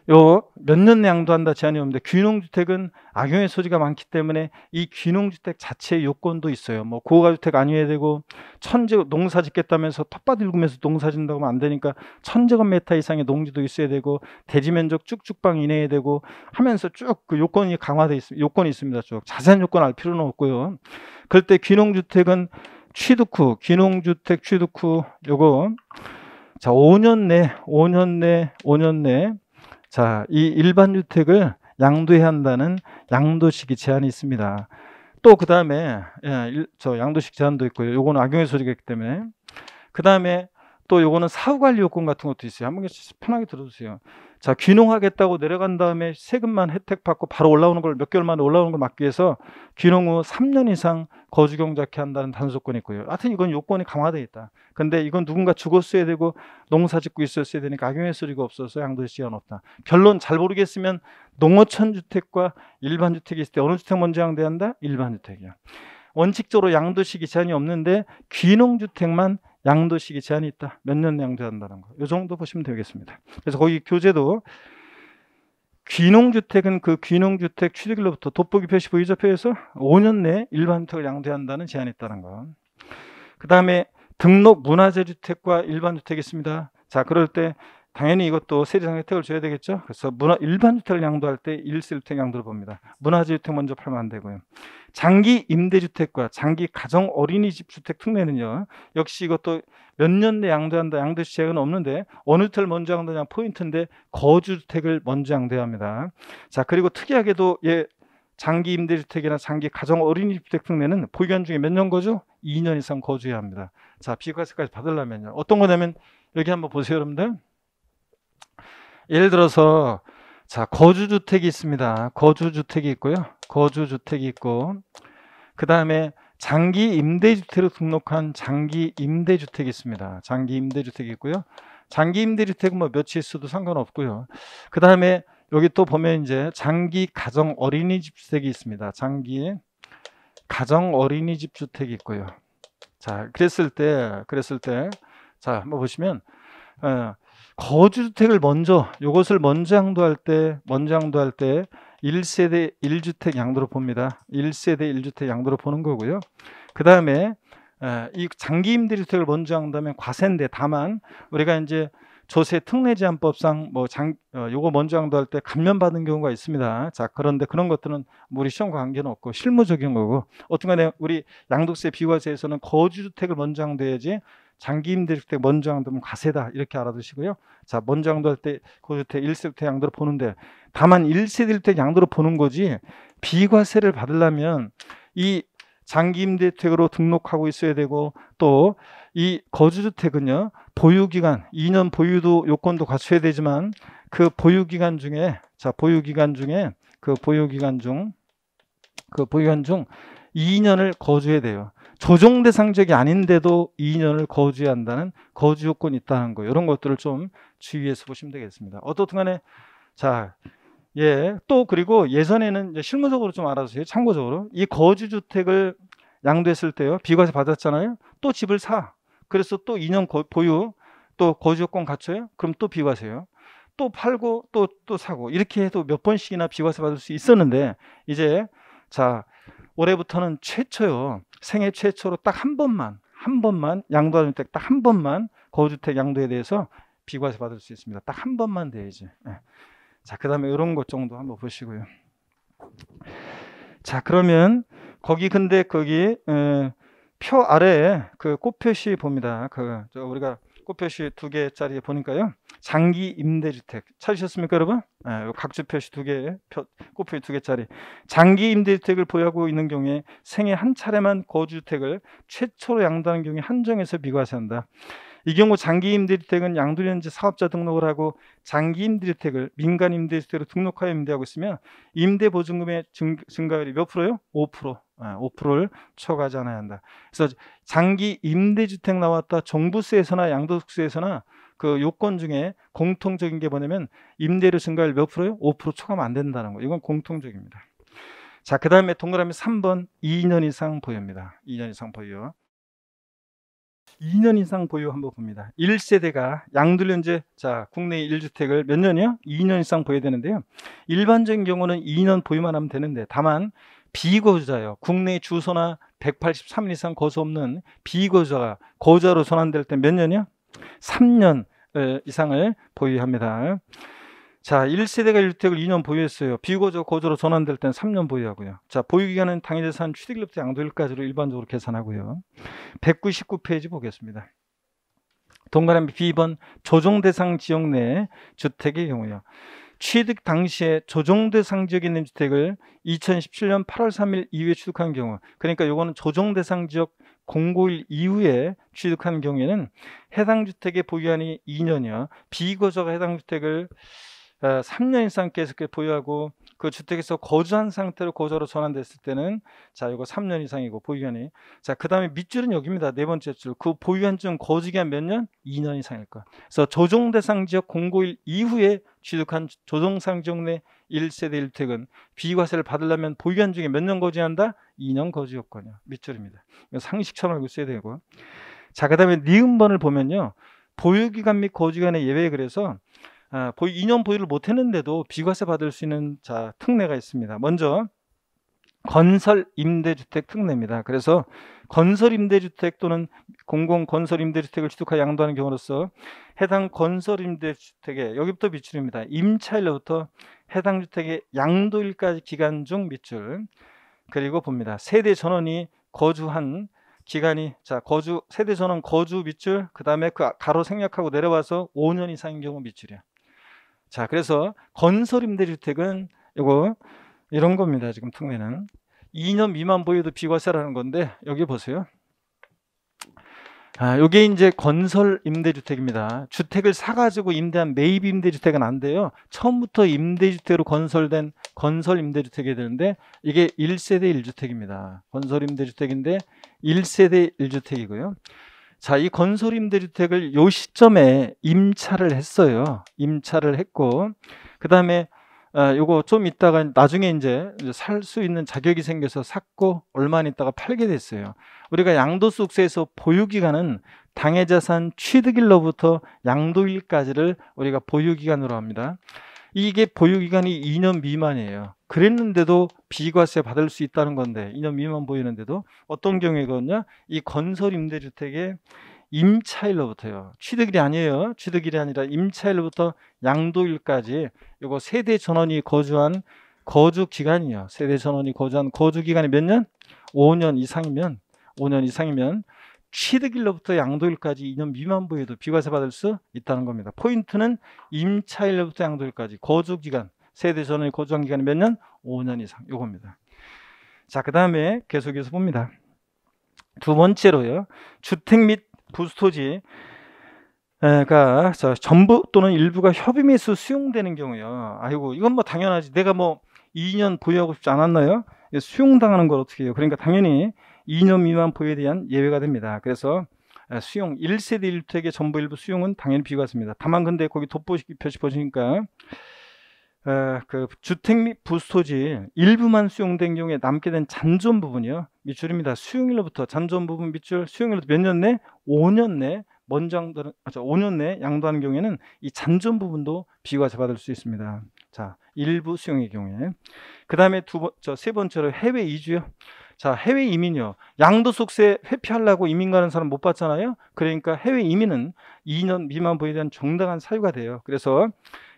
요몇년 양도한다 제한이 없는데 귀농주택은 악용의 소지가 많기 때문에 이 귀농주택 자체의 요건도 있어요. 뭐 고가주택 아니어야 되고 천재곱 농사 짓겠다면서 텃밭 일구면서 농사 짓는다고 하면 안 되니까 천제곱미터 이상의 농지도 있어야 되고 대지 면적 쭉쭉방 이내에 되고 하면서 쭉 그 요건이 강화돼 있습니다. 요건이 있습니다. 쭉 자세한 요건 알 필요는 없고요. 그럴 때 귀농주택은 취득 후 귀농주택 취득 후 요거 자 5년 내 5년 내 5년 내 자, 이 일반 주택을 양도해야 한다는 양도시기 제한이 있습니다. 또 그 다음에 예, 저 양도식 제한도 있고요. 요거는 악용의 소리가 있기 때문에 그 다음에 또 요거는 사후관리 요건 같은 것도 있어요. 한번 편하게 들어주세요. 자, 귀농하겠다고 내려간 다음에 세금만 혜택 받고 바로 올라오는 걸 몇 개월 만에 올라오는 걸 막기 위해서 귀농 후 3년 이상 거주 경작해 한다는 단속권이 있고요. 하여튼 이건 요건이 강화되어 있다. 근데 이건 누군가 죽었어야 되고 농사 짓고 있었어야 되니까 악용의 소리가 없어서 양도세 지연 없다. 결론 잘 모르겠으면 농어촌 주택과 일반 주택이 있을 때 어느 주택 먼저 양도한다? 일반 주택이요 원칙적으로 양도시 기한이 없는데 귀농 주택만 양도 시기 제한이 있다. 몇년 양도한다는 거. 이 정도 보시면 되겠습니다. 그래서 거기 교재도 귀농주택은 그 귀농주택 취득일로부터 돋보기 표시 부의자표에서 5년 내에 일반 주택을 양도한다는 제한이 있다는 거. 그 다음에 등록 문화재주택과 일반 주택이 있습니다. 자, 그럴 때 당연히 이것도 세리상 혜택을 줘야 되겠죠. 그래서 문화 일반 주택을 양도할 때 일세주택 양도를 봅니다. 문화재주택 먼저 팔면 안 되고요. 장기 임대주택과 장기 가정 어린이집 주택 특례는요. 역시 이것도 몇 년 내 양도한다. 양도 시행은 없는데 어느 주택을 먼저 양도냐 포인트인데 거주주택을 먼저 양도 합니다. 자 그리고 특이하게도 예 장기 임대주택이나 장기 가정 어린이집 주택 특례는보유기 중에 몇 년 거죠? 2년 이상 거주해야 합니다. 자, 비과세까지 받으려면요. 어떤 거냐면 여기 한번 보세요, 여러분들. 예를 들어서 자 거주주택이 있습니다. 거주주택이 있고요. 거주주택이 있고 그 다음에 장기 임대주택으로 등록한 장기 임대주택이 있습니다. 장기 임대주택이 있고요. 장기 임대주택은 뭐 며칠 있어도 상관없고요. 그 다음에 여기 또 보면 이제 장기 가정 어린이집 주택이 있습니다. 장기 가정 어린이집 주택이 있고요. 자, 그랬을 때, 그랬을 때, 자, 한번 보시면, 어, 거주주택을 먼저 이것을 먼저 양도할 때 먼저 양도할 때 1세대 1주택 양도로 봅니다. 1세대 1주택 양도로 보는 거고요. 그 다음에 아, 이 장기 임대주택을 먼저 양도하면 과세인데 다만 우리가 이제 조세 특례 제한법상 뭐 장, 어, 요거 먼저 양도할 때 감면받은 경우가 있습니다. 자, 그런데 그런 것들은 우리 시험과 관계는 없고 실무적인 거고 어떤 간에 우리 양도세 비과세에서는 거주주택을 먼저 양도해야지 장기 임대일 때 먼저 양도면 과세다 이렇게 알아두시고요. 자 먼저 양도할 때 고주택 1세부터 양도로 보는데 다만 1세대일 때 양도로 보는 거지 비과세를 받으려면 이 장기 임대주택으로 등록하고 있어야 되고 또 이 거주주택은요 보유기간 2년 보유도 요건도 갖춰야 되지만 그 보유기간 중에 자 보유기간 중에 그 보유기간 중 그 보유기간 중 2년을 거주해야 돼요. 조정 대상적이 아닌데도 2년을 거주해야 한다는 거주 요건이 있다는 거 이런 것들을 좀 주의해서 보시면 되겠습니다. 어떻든 간에 자 예, 또 그리고 예전에는 실무적으로 좀 알아주세요. 참고적으로 이 거주 주택을 양도했을 때요. 비과세 받았잖아요. 또 집을 사. 그래서 또 2년 거, 보유 또 거주 요건 갖춰요. 그럼 또 비과세요. 또 팔고 또또 또 사고 이렇게 해도 몇 번씩이나 비과세 받을 수 있었는데 이제 자 올해부터는 최초요. 생애 최초로 딱 한 번만 한 번만 양도주택 딱 한 번만 거주택 양도에 대해서 비과세 받을 수 있습니다. 딱 한 번만 돼야지. 예. 자, 그다음에 이런 것 정도 한번 보시고요. 자, 그러면 거기 근데 거기 에, 표 아래에 그 꽃표시 봅니다. 그 우리가 꽃표시 두 개짜리 보니까요. 장기 임대주택 찾으셨습니까, 여러분? 네, 각주 표시 두 개, 꽃표시 두 개짜리 장기 임대주택을 보유하고 있는 경우에 생애 한 차례만 거주주택을 최초로 양도하는 경우에 한정해서 비과세한다. 이 경우 장기 임대주택은 양도련지 사업자 등록을 하고 장기 임대주택을 민간 임대주택으로 등록하여 임대하고 있으면 임대 보증금의 증가율이 몇 프로요? 5%. 5%를 예, 초과하지 않아야 한다. 그래서 장기 임대주택 나왔다. 종부세에서나 양도소득세에서나 그 요건 중에 공통적인 게 뭐냐면 임대료 증가율 몇 프로요? 5% 초과하면 안 된다는 거. 이건 공통적입니다. 자, 그 다음에 동그라미 3번 2년 이상 보유입니다. 2년 이상 보유. 2년 이상 보유 한번 봅니다. 1세대가 양도면제 자 국내 1주택을 몇 년이요? 2년 이상 보유 되는데요. 일반적인 경우는 2년 보유만 하면 되는데 다만 비거주자요 국내 주소나 183일 이상 거소 없는 비거주자가 거주자로 전환될 때 몇 년이요? 3년 이상을 보유합니다. 자, 1세대가 1주택을 2년 보유했어요. 비거주 거주로 전환될 때는 3년 보유하고요. 자, 보유기간은 당일재산 취득일부터 양도일까지로 일반적으로 계산하고요. 199페이지 보겠습니다. 동그라미 b 번 조정대상 지역 내 주택의 경우요. 취득 당시에 조정대 상지역에 있는 주택을 2017년 8월 3일 이후에 취득한 경우 그러니까 이거는 조정 대상 지역 공고일 이후에 취득한 경우에는 해당 주택의 보유한이 2년이요. 비거저가 해당 주택을 3년 어, 이상 계속 보유하고 그 주택에서 거주한 상태로 거주로 전환됐을 때는 자 이거 3년 이상이고 보유기간이 자그 다음에 밑줄은 여기입니다 네 번째 줄 그 보유한증 거주기간 몇 년? 2년 이상일 거야 그래서 조정 대상 지역 공고일 이후에 취득한 조정 상정 내 1세대 1택은 비과세를 받으려면 보유한 중에 몇 년 거주한다? 2년 거주 여건이야 밑줄입니다 상식처럼 알고 써야 되고 자그 다음에 니은번을 보면요 보유기간 및 거주기간의 예외 그래서 아, 보유, 2년 보유를 못했는데도 비과세 받을 수 있는 자 특례가 있습니다. 먼저 건설 임대주택 특례입니다. 그래서 건설 임대주택 또는 공공 건설 임대주택을 취득하여 양도하는 경우로서 해당 건설 임대주택에 여기부터 미출입니다. 임차일로부터 해당 주택의 양도일까지 기간 중 미출 그리고 봅니다. 세대 전원이 거주한 기간이 자 거주 세대 전원 거주 밑출그 다음에 그 가로 생략하고 내려와서 5년 이상인 경우 밑출이야 자, 그래서 건설 임대주택은 이거 이런 겁니다. 지금 특례는 2년 미만 보유도 비과세라는 건데 여기 보세요. 아, 요게 이제 건설 임대주택입니다. 주택을 사가지고 임대한 매입 임대주택은 안 돼요. 처음부터 임대주택으로 건설된 건설 임대주택이 되는데 이게 1세대 1주택입니다. 건설 임대주택인데 1세대 1주택이고요. 자, 이 건설 임대주택을 요 시점에 임차를 했어요. 임차를 했고, 그 다음에 아, 요거 좀 있다가 나중에 이제 살 수 있는 자격이 생겨서 샀고 얼마 안 있다가 팔게 됐어요. 우리가 양도소득세에서 보유기간은 당해자산 취득일로부터 양도일까지를 우리가 보유기간으로 합니다. 이게 보유기간이 2년 미만이에요. 그랬는데도 비과세 받을 수 있다는 건데 2년 미만 보이는데도 어떤 경우에거든요. 이 건설 임대주택의 임차일로부터요. 취득일이 아니에요. 취득일이 아니라 임차일로부터 양도일까지 요거 세대 전원이 거주한 거주 기간이요. 세대 전원이 거주한 거주 기간이 몇 년? 5년 이상이면 5년 이상이면 취득일로부터 양도일까지 2년 미만 부에도 비과세 받을 수 있다는 겁니다. 포인트는 임차일로부터 양도일까지 거주기간, 세대 전의 거주한 기간이 몇 년? 5년 이상. 요겁니다. 자, 그 다음에 계속해서 봅니다. 두 번째로요. 주택 및 부수토지 가 그러니까 전부 또는 일부가 협의 매수 수용되는 경우요. 아이고 이건 뭐 당연하지. 내가 뭐 2년 보유하고 싶지 않았나요? 예, 수용당하는 걸 어떻게 해요? 그러니까 당연히 2년 미만 보유에 대한 예외가 됩니다. 그래서 아, 수용 1세대 1주택의 전부 일부 수용은 당연히 비과세입니다 다만 근데 거기 돋보기 표시 보시니까 아, 그 주택 및 부스토지 일부만 수용된 경우에 남게 된 잔존 부분이요 밑줄입니다. 수용일로부터 잔존 부분 밑줄 수용일로부터 몇 년 내? 5년 내 먼저 아, 5년 내 양도하는 경우에는 이 잔존 부분도 비과세 받을 수 있습니다. 자 일부 수용의 경우에 그 다음에 두 번 저 세 번째로 해외 이주요. 자, 해외 이민요. 양도소득세 회피하려고 이민 가는 사람 못 봤잖아요. 그러니까 해외 이민은 2년 미만 보에 대한 정당한 사유가 돼요. 그래서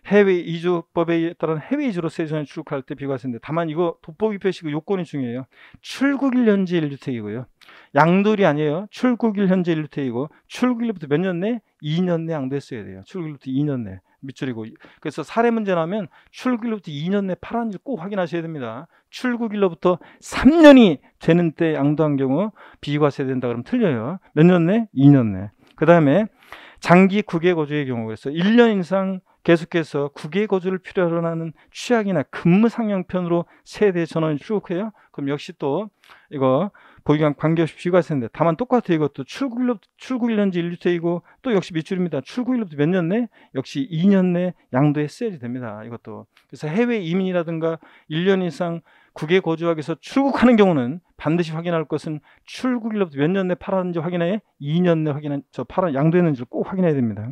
해외 이주법에 따른 해외 이주로 세전에 출국할 때 비과세인데 다만 이거 돋보기 표시그 요건이 중요해요. 출국일 현재 일주택이고요. 양도이 아니에요. 출국일 현재 일주택이고 출국일부터 몇 년 내? 2년 내 양도했어야 돼요. 출국일부터 2년 내. 밑줄이고 그래서 사례 문제라면 출국일로부터 2년 내 파란지 꼭 확인하셔야 됩니다. 출국일로부터 3년이 되는 때 양도한 경우 비과세 된다 그러면 틀려요. 몇 년 내? 2년 내. 그 다음에 장기 국외 거주의 경우 그래서 1년 이상 계속해서 국외 거주를 필요로 하는 취약이나 근무 상향편으로 세대 전원이 쭉 해요. 그럼 역시 또 이거 보유기간 관계없이 비과세인데 다만 똑같아 이것도 출구일로 출구 일년지 일주세이고 또 역시 미출입니다. 출구일로부터 몇 년 내? 역시 2년 내양도에 세일이 됩니다. 이것도. 그래서 해외 이민이라든가 1년 이상 국외 거주하기 위해서 출국하는 경우는 반드시 확인할 것은 출국일로부터 몇 년내 팔았는지 확인해 2년 내 확인한 저 팔아 양도했는지 를꼭 확인해야 됩니다.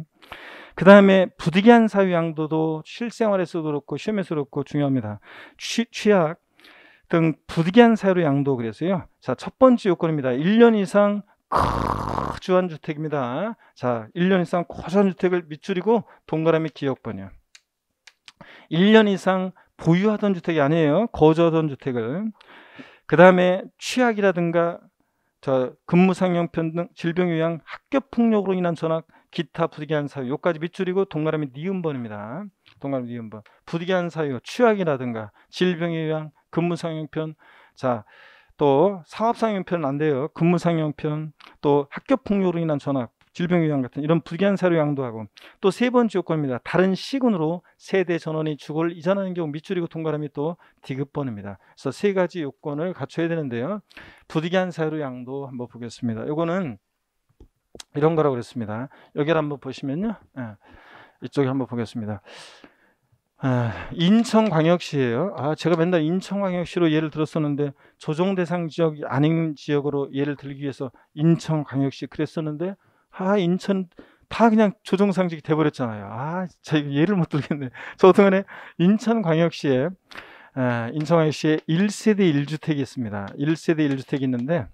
그 다음에 부득이한 사유 양도도 실생활에서도 그렇고 시험에서도 그렇고 중요합니다. 취, 취약 등 부득이한 사유로 양도 그래서요. 자, 첫 번째 요건입니다. 1년 이상 거주한 주택입니다. 자, 1년 이상 고주한 주택을 밑줄이고 동그라미 기억번이요. 1년 이상 보유하던 주택이 아니에요. 거주하던 주택을. 그 다음에 취약이라든가 저근무상용편등 질병 요양 학교 폭력으로 인한 전학 기타 부득이한 사유 요까지 밑줄이고 동그라미 니은번입니다. 동그라미 니은번 부득이한 사유 취약이라든가 질병 요양 근무 상용편 자, 또 사업 상용편은안 돼요. 근무 상용편또 학교 폭력으로 인한 전학, 질병 위험 같은 이런 불리한 사료 양도하고 또 세 번째 요건입니다. 다른 시군으로 세대 전원이 주거를 이전하는 경우 밑줄이고 통과람이 또 디귿번입니다. 그래서 세 가지 요건을 갖춰야 되는데요. 부득이한 사료 양도 한번 보겠습니다. 요거는 이런 거라고 그랬습니다. 여기를 한번 보시면요. 예, 이쪽에 한번 보겠습니다. 아, 인천광역시예요. 아, 제가 맨날 인천광역시로 예를 들었었는데 조정 대상 지역이 아닌 지역으로 예를 들기 위해서 인천광역시 그랬었는데 아, 인천 다 그냥 조정 상직이 돼 버렸잖아요. 아, 제 예를 못 들겠네. 저 같은 에 인천광역시에 아, 인천광역시에 1세대 1주택이 있습니다. 1세대 1주택이 있는데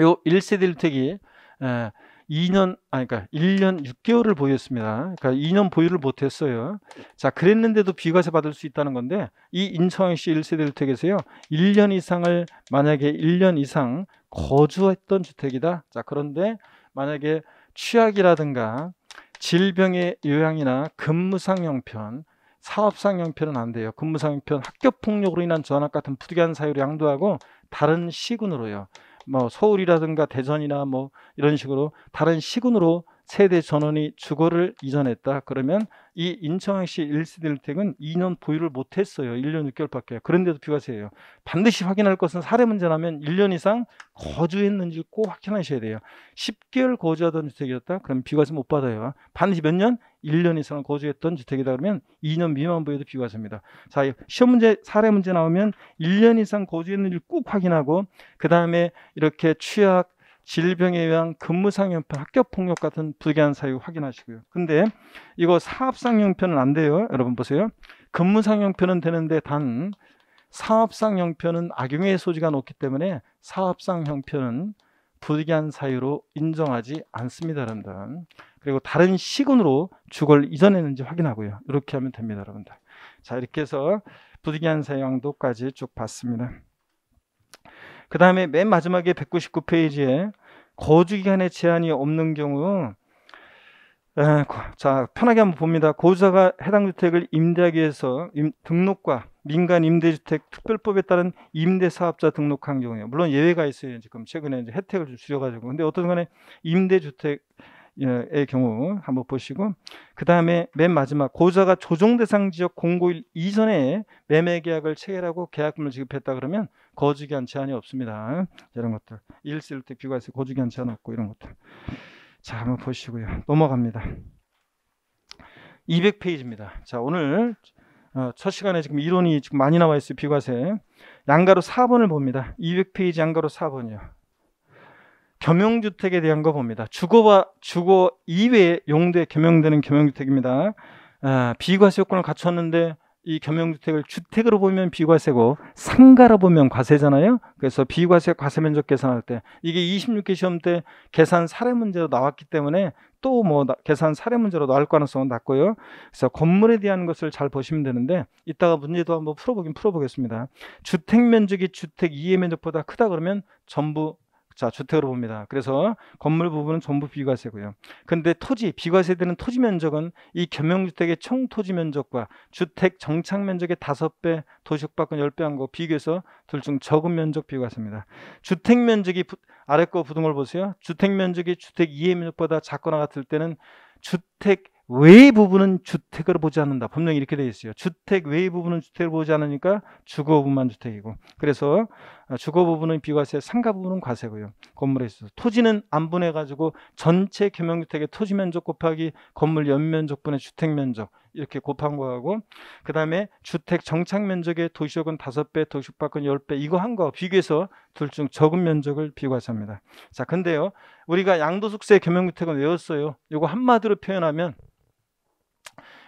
요 1세대 1주택이 에, 아, 2년 아니 그러니까 1년 6개월을 보였습니다. 그러니까 2년 보유를 못 했어요. 자, 그랬는데도 비과세 받을 수 있다는 건데 이 인천시 1세대 주택에서요. 1년 이상을 만약에 1년 이상 거주했던 주택이다. 자, 그런데 만약에 취약이라든가 질병의 요양이나 근무상 형편, 사업상 형편은 안 돼요. 근무상 형편, 학교 폭력으로 인한 전학 같은 부득이한 사유를 양도하고 다른 시군으로요. 뭐 서울이라든가 대전이나 뭐 이런 식으로 다른 시군으로 세대 전원이 주거를 이전했다. 그러면 이 인천항시 1세대 주택은 2년 보유를 못했어요. 1년 6개월밖에. 그런데도 비과세예요. 반드시 확인할 것은 사례 문제라면 1년 이상 거주했는지 꼭 확인하셔야 돼요. 10개월 거주하던 주택이었다? 그럼 비과세 못 받아요. 반드시 몇 년? 1년 이상 거주했던 주택이다 그러면 2년 미만부에도 비과세 입니다 자, 시험 문제, 사례 문제 나오면 1년 이상 거주했는지꼭 확인하고 그 다음에 이렇게 취약, 질병에 의한 근무상 형편, 학교폭력 같은 불리한 사유 확인하시고요. 근데 이거 사업상 형편은 안 돼요. 여러분 보세요. 근무상 형편은 되는데 단 사업상 형편은 악용의 소지가 높기 때문에 사업상 형편은 부득이한 사유로 인정하지 않습니다, 여러분들. 그리고 다른 시군으로 죽을 이전했는지 확인하고요. 이렇게 하면 됩니다, 여러분들. 자, 이렇게 해서 부득이한 사용도까지 쭉 봤습니다. 그 다음에 맨 마지막에 199페이지에 거주기간에 제한이 없는 경우 에, 아, 자 편하게 한번 봅니다. 고주자가 해당 주택을 임대하기 위해서 임, 등록과 민간 임대주택 특별법에 따른 임대사업자 등록한 경우에 물론 예외가 있어요. 지금 최근에 이제 혜택을 좀 줄여가지고 근데 어떤 간에 임대주택 의 경우 한번 보시고 그 다음에 맨 마지막 고자가 조정 대상 지역 공고일 이전에 매매 계약을 체결하고 계약금을 지급했다 그러면 거주기한 제한이 없습니다 이런 것들 일시주택 비과세 거주기한 제한 없고 이런 것들 자 한번 보시고요 넘어갑니다 200페이지입니다 자 오늘 어, 첫 시간에 지금 이론이 지금 많이 나와 있어요. 비과세. 양가로 4번을 봅니다. 200페이지 양가로 4번이요. 겸용주택에 대한 거 봅니다. 주거와 주거 이외의 용도에 겸용되는 겸용주택입니다. 아, 비과세 요건을 갖췄는데 이 겸용주택을 주택으로 보면 비과세고 상가로 보면 과세잖아요. 그래서 비과세 과세 면적 계산할 때 이게 26개 시험 때 계산 사례 문제로 나왔기 때문에 또 뭐 계산 사례 문제로 나올 가능성은 낮고요. 그래서 건물에 대한 것을 잘 보시면 되는데 이따가 문제도 한번 풀어보긴 풀어보겠습니다. 주택 면적이 주택 이해 면적보다 크다 그러면 전부 자, 주택으로 봅니다. 그래서 건물 부분은 전부 비과세고요. 근데 토지, 비과세되는 토지 면적은 이 겸용주택의 총 토지 면적과 주택 정착 면적의 다섯 배 도시국박권 10배 한거 비교해서 둘 중 적은 면적 비과세입니다. 주택 면적이 부, 아래 거 부등을 보세요. 주택 면적이 주택 이해 면적보다 작거나 같을 때는 주택 외의 부분은 주택으로 보지 않는다. 법령이 이렇게 되어 있어요. 주택 외의 부분은 주택을 보지 않으니까 주거부만 주택이고. 그래서 아, 주거 부분은 비과세, 상가 부분은 과세고요. 건물에 있어서 토지는 안 분해 가지고 전체 겸용주택의 토지 면적 곱하기 건물 연면적 분의 주택 면적 이렇게 곱한 거하고 그다음에 주택 정착 면적의 도시적은 5배 도시박은 1 0배 이거 한 거 비교해서 둘 중 적은 면적을 비과세합니다. 자, 근데요. 우리가 양도소득세 겸용주택은 외웠어요. 이거 한마디로 표현하면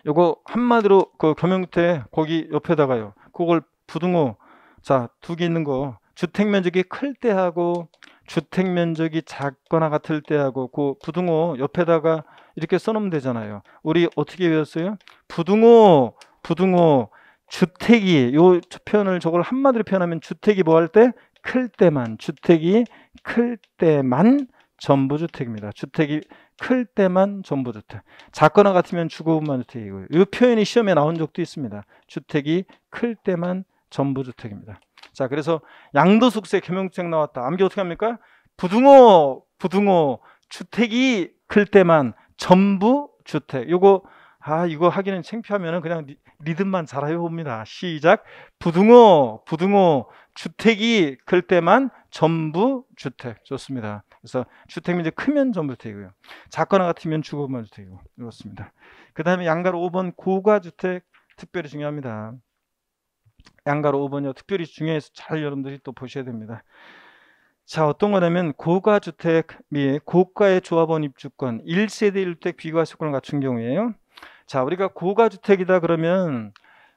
이거 한마디로 그 겸용주택 거기 옆에다가요. 그걸 부등호 자, 두 개 있는 거 주택 면적이 클 때하고 주택 면적이 작거나 같을 때하고 그 부등호 옆에다가 이렇게 써놓으면 되잖아요. 우리 어떻게 외웠어요? 부등호, 부등호, 주택이 요 표현을 저걸 한마디로 표현하면 주택이 뭐 할 때? 클 때만 주택이 클 때만 전부주택입니다. 주택이 클 때만 전부주택. 작거나 같으면 주거분만 주택이고요. 이 표현이 시험에 나온 적도 있습니다. 주택이 클 때만 전부주택입니다. 자, 그래서 양도숙세 개명책 나왔다. 암기 어떻게 합니까? 부등호, 부등호, 주택이 클 때만 전부 주택. 요거, 아, 이거 하기는 창피하면은 그냥 리듬만 잘 해봅니다. 시작. 부등호, 부등호, 주택이 클 때만 전부 주택. 좋습니다. 그래서 주택이 이제 크면 전부 주택이고요. 작거나 같으면 주거만 주택이고. 그렇습니다. 그 다음에 양가로 5번 고가주택 특별히 중요합니다. 양가로 5번이요. 특별히 중요해서 잘 여러분들이 또 보셔야 됩니다. 자, 어떤 거냐면 고가 주택 및 고가의 조합원 입주권 1세대 1주택 비과 수권을 갖춘 경우에요. 자, 우리가 고가 주택이다 그러면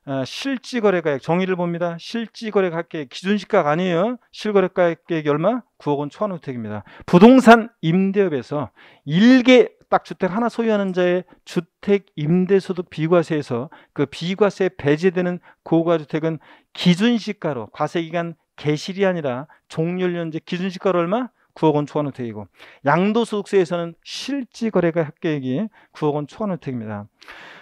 어, 실지거래가액 정의를 봅니다. 실지거래가액 기준시가가 아니에요. 실거래가액이 얼마? 9억 원초안주택입니다 부동산 임대업에서 일개 딱 주택 하나 소유하는 자의 주택 임대소득 비과세에서 그비과세 배제되는 고가주택은 기준시가로 과세기간 개실이 아니라 종률연재 기준시가로 얼마? 9억 원 초과주택이고 양도소득세에서는 실지거래가 합계액이 9억 원 초과주택입니다.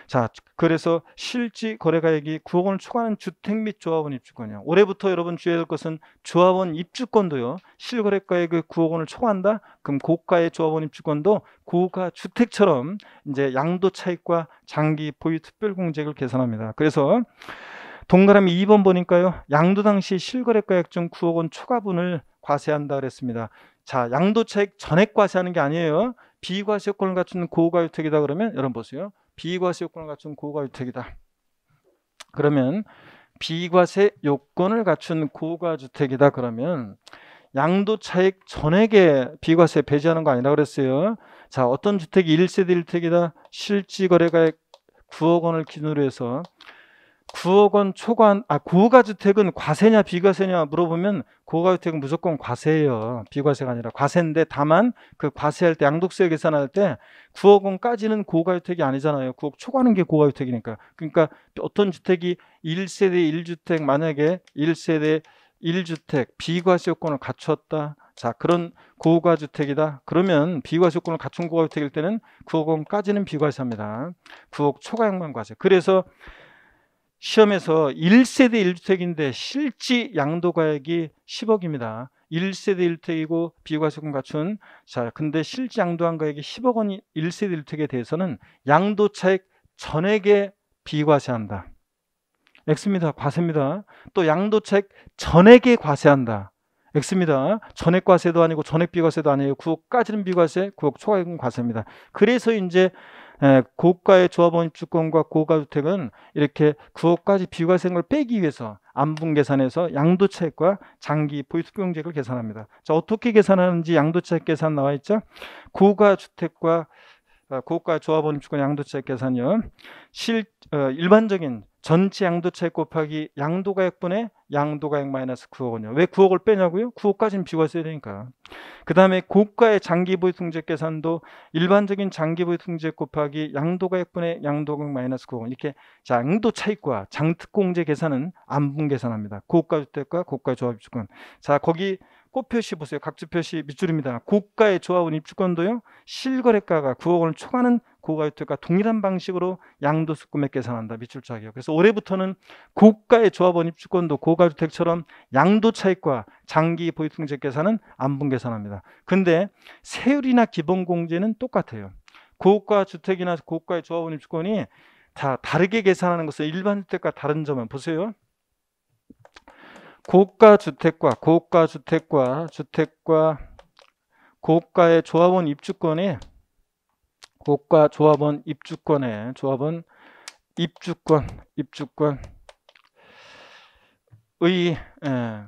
자, 그래서 실지 거래가액이 9억 원을 초과하는 주택 및 조합원 입주권이요. 올해부터 여러분 주의해야 될 것은 조합원 입주권도요. 실거래가액의 9억 원을 초과한다. 그럼 고가의 조합원 입주권도 고가 주택처럼 이제 양도 차익과 장기 보유 특별공제액을 계산합니다. 그래서 동그라미 2번 보니까요. 양도 당시 실거래가액 중 9억 원 초과분을 과세한다 그랬습니다. 자, 양도 차익 전액 과세하는 게 아니에요. 비과세권을 갖춘 고가 주택이다 그러면 여러분 보세요. 비과세 요건을 갖춘 고가주택이다. 그러면 비과세 요건을 갖춘 고가주택이다 그러면 양도 차익 전액에 비과세 배제하는 거 아니라 그랬어요. 자, 어떤 주택이 1세대 1택이다. 실지 거래가액 9억 원을 기준으로 해서 9억 원 초과 아 고가 주택은 과세냐 비과세냐 물어보면 고가 주택은 무조건 과세예요. 비과세가 아니라 과세인데 다만 그 과세할 때 양도세 계산할 때 9억 원까지는 고가 주택이 아니잖아요. 9억 초과는 하게 고가 주택이니까. 그러니까 어떤 주택이 1세대 1주택 만약에 1세대 1주택 비과세 요건을 갖췄다. 자 그런 고가 주택이다. 그러면 비과세 요건을 갖춘 고가 주택일 때는 9억 원까지는 비과세합니다. 9억 초과액만 과세. 그래서 시험에서 1세대 1주택인데 실지 양도가액이 10억입니다. 1세대 1주택이고 비과세금 갖춘 자 근데 실지 양도한 가액이 10억 원이 1세대 1주택에 대해서는 양도차액 전액에 비과세한다. X입니다. 과세입니다. 또 양도차액 전액에 과세한다. X입니다. 전액 과세도 아니고 전액 비과세도 아니에요. 9억까지는 비과세, 9억 초과액은 과세입니다. 그래서 이제 예, 고가의 조합원주권과 고가주택은 이렇게 9억까지 비과세금을 빼기 위해서 안분 계산에서 양도차익과 장기 보유수경제액을 계산합니다. 자, 어떻게 계산하는지 양도차익 계산 나와 있죠? 고가주택과 어, 고가 조합원주권양도차익 계산은 실 어, 일반적인 전체 양도차익 곱하기 양도가액분의 양도가액 마이너스 9억 원이요. 왜 9억을 빼냐고요? 9억까지는 비과세야 되니까. 그 다음에 고가의 장기보유통제 계산도 일반적인 장기보유통제 곱하기 양도가액분의 양도가액 마이너스 9억 원. 이렇게 양도 차익과 장특공제 계산은 안분 계산합니다. 고가 주택과 고가 조합주권. 자 거기 꽃표시 보세요. 각주 표시 밑줄입니다. 고가의 조합원 입주권도요. 실거래가가 9억 원을 초과하는 고가유택과 동일한 방식으로 양도수 금액 계산한다. 밑줄 차기요. 그래서 올해부터는 고가의 조합원 입주권도 고가주택처럼 양도 차익과 장기 보유통제 계산은 안분 계산합니다. 근데 세율이나 기본공제는 똑같아요. 고가 주택이나 고가의 조합원 입주권이 다 다르게 계산하는 것은 일반 주택과 다른 점은 보세요. 고가 주택과 고가 주택과 주택과 고가의 조합원 입주권에 고가 조합원 입주권에 조합원 입주권 입주권 의 에, 예.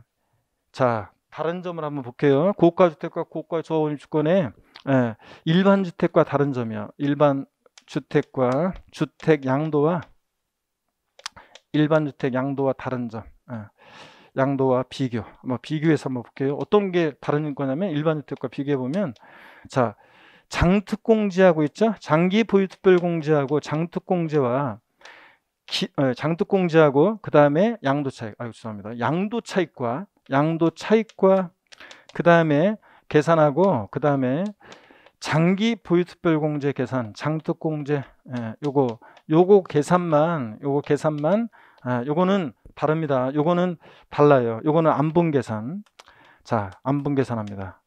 자, 다른 점을 한번 볼게요. 고가 주택과 고가 조합원 입주권에 에, 예, 일반 주택과 다른 점이요. 일반 주택과 주택 양도와 일반 주택 양도와 다른 점. 양도와 비교. 한번 비교해서 한번 볼게요. 어떤 게 다른 거냐면 일반 주택과 비교해 보면 자 장특공제하고 있죠. 장기 보유특별공제하고 장특공제와 어, 장특공제하고 그 다음에 양도차익. 아 죄송합니다. 양도차익과 양도차익과 그 다음에 계산하고 그 다음에 장기 보유특별공제 계산, 장특공제 예, 요거 요거 계산만 요거 계산만 아, 요거는 다릅니다. 요거는 달라요. 요거는 안분 계산. 자, 안분 계산합니다.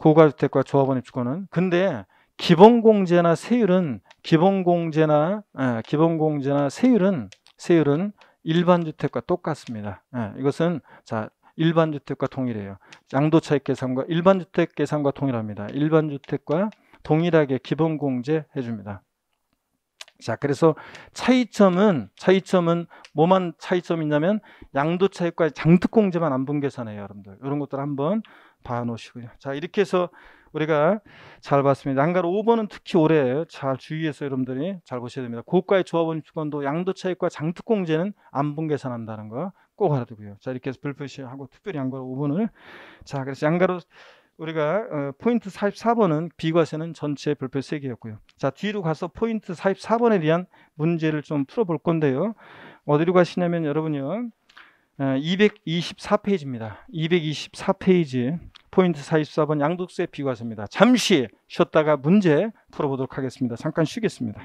고가주택과 조합원 입주권은 근데 기본공제나 세율은 기본공제나 예, 기본공제나 세율은 세율은 일반주택과 똑같습니다. 예, 이것은 자 일반주택과 동일해요. 양도차익 계산과 일반주택 계산과 동일합니다. 일반주택과 동일하게 기본공제 해줍니다. 자, 그래서 차이점은 차이점은 뭐만 차이점이 있냐면 양도 차익과 장특공제만 안분계산네요 여러분들. 이런 것들 한번 봐 놓으시고요. 자, 이렇게 해서 우리가 잘 봤습니다. 양가로 5번은 특히 올해 잘 주의해서 여러분들이 잘 보셔야 됩니다. 고가의 조합원 주권도 양도 차익과 장특공제는 안 분계산한다는 거 꼭 알아두고요. 자, 이렇게 해서 불표시하고 특별히 양가로 5번을 자, 그래서 양가로 우리가 어, 포인트 44번은 비과세는 전체 별표 3개였고요. 자 뒤로 가서 포인트 44번에 대한 문제를 좀 풀어볼 건데요. 어디로 가시냐면 여러분요. 224페이지입니다. 어, 224페이지 포인트 44번 양독세 비과세입니다. 잠시 쉬었다가 문제 풀어보도록 하겠습니다. 잠깐 쉬겠습니다.